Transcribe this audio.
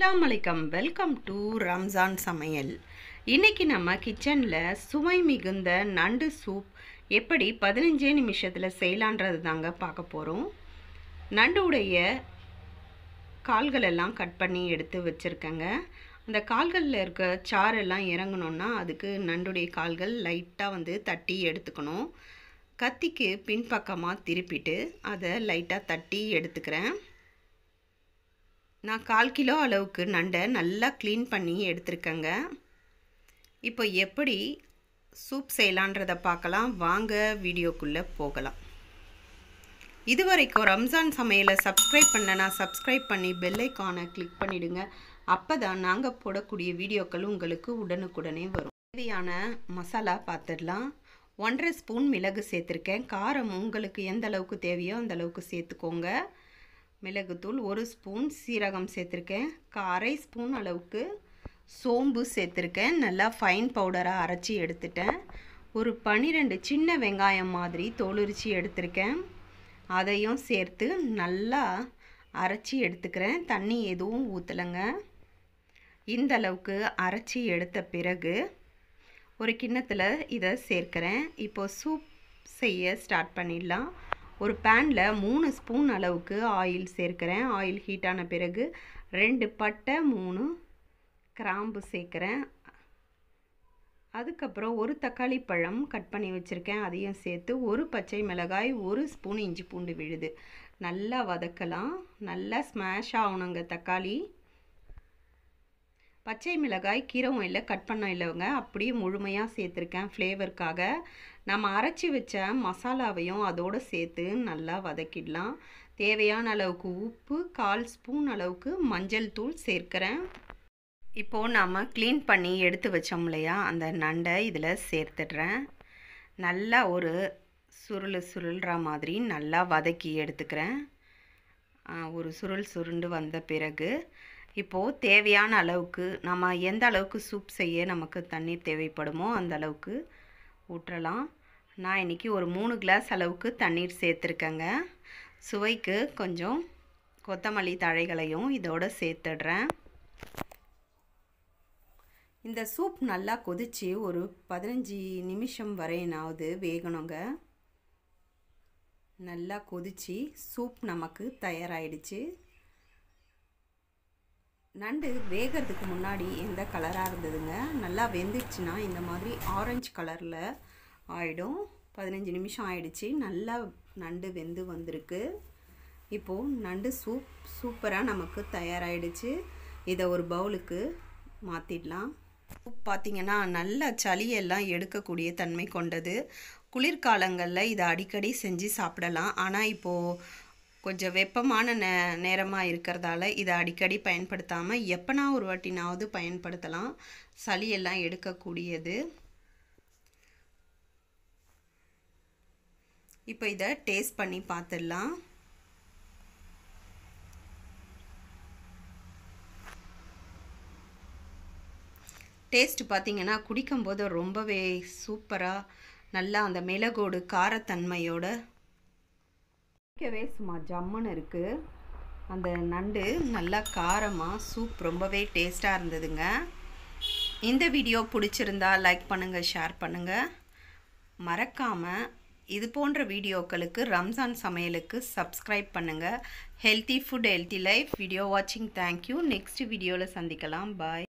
அஸ்லாம் வலைக்கம் welcome to Ramzan சமையல் இன்றைக்கி நம்ம கிச்சனில் சுவை மிகுந்த நண்டு சூப் எப்படி பதினஞ்சே நிமிஷத்தில் செய்யலான்றது தாங்க பார்க்க போகிறோம் நண்டு உடைய கால்களெல்லாம் கட் பண்ணி எடுத்து வச்சுருக்கேங்க அந்த கால்களில் இருக்க சாரெல்லாம் இறங்கணுன்னா அதுக்கு நண்டுடைய கால்கள் லைட்டாக வந்து தட்டி எடுத்துக்கணும் கத்திக்கு பின்பக்கமாக திருப்பிட்டு அதை லைட்டாக தட்டி எடுத்துக்கிறேன் நான் கால் கிலோ அளவுக்கு நண்டை நல்லா க்ளீன் பண்ணி எடுத்திருக்கேங்க இப்போ எப்படி சூப் செய்யலான்றதை பார்க்கலாம் வாங்க வீடியோக்குள்ளே போகலாம் இது வரைக்கும் ரம்ஜான் சமையலை சப்ஸ்கிரைப் பண்ணனா சப்ஸ்கிரைப் பண்ணி பெல்லைக்கானை கிளிக் பண்ணிவிடுங்க அப்போ தான் நாங்கள் போடக்கூடிய வீடியோக்கள் உங்களுக்கு உடனுக்குடனே வரும் தேவையான மசாலா பார்த்துடலாம் ஒன்றரை ஸ்பூன் மிளகு சேர்த்துருக்கேன் காரம் உங்களுக்கு எந்த அளவுக்கு தேவையோ அந்த அளவுக்கு சேர்த்துக்கோங்க மிளகுத்தூள் ஒரு ஸ்பூன் சீரகம் சேர்த்துருக்கேன் அரை ஸ்பூன் அளவுக்கு சோம்பு சேர்த்துருக்கேன் நல்லா ஃபைன் பவுடராக அரைச்சி எடுத்துட்டேன் ஒரு பன்னிரெண்டு சின்ன வெங்காயம் மாதிரி தோலுரிச்சி எடுத்திருக்கேன் அதையும் சேர்த்து நல்லா அரைச்சி எடுத்துக்கிறேன் தண்ணி எதுவும் ஊற்றலைங்க இந்த அளவுக்கு அரைச்சி எடுத்த பிறகு ஒரு கிண்ணத்தில் இதை சேர்க்குறேன் இப்போது சூப் செய்ய ஸ்டார்ட் பண்ணிடலாம் ஒரு பேனில் மூணு ஸ்பூன் அளவுக்கு ஆயில் சேர்க்குறேன் ஆயில் ஹீட்டான பிறகு ரெண்டு பட்டை மூணு கிராம்பு சேர்க்குறேன் அதுக்கப்புறம் ஒரு தக்காளி பழம் கட் பண்ணி வச்சுருக்கேன் அதையும் சேர்த்து ஒரு பச்சை மிளகாய் ஒரு ஸ்பூன் இஞ்சி பூண்டு விழுது நல்லா வதக்கலாம் நல்லா ஸ்மாஷ் ஆகணுங்க தக்காளி பச்சை மிளகாய் கீரவும் இல்லை கட் பண்ணோம் இல்லைவங்க அப்படியே முழுமையாக சேர்த்துருக்கேன் ஃப்ளேவருக்காக நம்ம அரைச்சி வச்ச மசாலாவையும் அதோடு சேர்த்து நல்லா வதக்கிடலாம் தேவையான அளவுக்கு உப்பு கால் ஸ்பூன் அளவுக்கு மஞ்சள் தூள் சேர்க்கிறேன் இப்போது நாம் க்ளீன் பண்ணி எடுத்து வச்சோம் இல்லையா அந்த நண்டை இதில் சேர்த்துடுறேன் நல்லா ஒரு சுருள் சுருள்கிற மாதிரி நல்லா வதக்கி எடுத்துக்கிறேன் ஒரு சுருள் சுருண்டு வந்த பிறகு இப்போது தேவையான அளவுக்கு நம்ம எந்த அளவுக்கு சூப் செய்ய நமக்கு தண்ணீர் தேவைப்படுமோ அந்த அளவுக்கு ஊற்றலாம் நான் இன்றைக்கி ஒரு மூணு கிளாஸ் அளவுக்கு தண்ணீர் சேர்த்துருக்கேங்க சுவைக்கு கொஞ்சம் கொத்தமல்லி தழைகளையும் இதோடு சேர்த்துடுறேன் இந்த சூப் நல்லா கொதித்து ஒரு பதினஞ்சு நிமிஷம் வரையினாவது வேகணுங்க நல்லா கொதித்து சூப் நமக்கு தயாராகிடுச்சு நண்டு வேகிறதுக்கு முன்னாடி எந்த கலராக இருந்ததுங்க நல்லா வெந்துடுச்சுன்னா இந்த மாதிரி ஆரஞ்சு கலரில் ஆகிடும் பதினஞ்சு நிமிஷம் ஆகிடுச்சு நல்லா நண்டு வெந்து வந்திருக்கு இப்போது நண்டு சூப் சூப்பராக நமக்கு தயாராகிடுச்சு இதை ஒரு பவுலுக்கு மாற்றிடலாம் பார்த்திங்கன்னா நல்ல சளியெல்லாம் எடுக்கக்கூடிய தன்மை கொண்டது குளிர்காலங்களில் இதை அடிக்கடி செஞ்சு சாப்பிடலாம் ஆனால் இப்போது கொஞ்சம் வெப்பமான நே நேரமாக இருக்கிறதால இதை அடிக்கடி பயன்படுத்தாமல் எப்போனா ஒரு வாட்டினாவது பயன்படுத்தலாம் சளியெல்லாம் எடுக்கக்கூடியது இப்போ இதை டேஸ்ட் பண்ணி பார்த்துடலாம் டேஸ்ட் பார்த்திங்கன்னா குடிக்கும்போது ரொம்பவே சூப்பராக நல்லா அந்த மிளகோடு காரத்தன்மையோட கேட்கவே சும்மா ஜம்முன்னு இருக்குது அந்த நண்டு நல்லா காரமாக சூப் ரொம்பவே டேஸ்ட்டாக இருந்ததுங்க இந்த வீடியோ பிடிச்சிருந்தா லைக் பண்ணுங்கள் ஷேர் பண்ணுங்கள் மறக்காமல் இது போன்ற வீடியோக்களுக்கு ரம்ஜான் சமையலுக்கு சப்ஸ்கிரைப் பண்ணுங்கள் healthy food healthy life video வாட்சிங் தேங்க்யூ நெக்ஸ்ட் வீடியோவில் சந்திக்கலாம் பாய்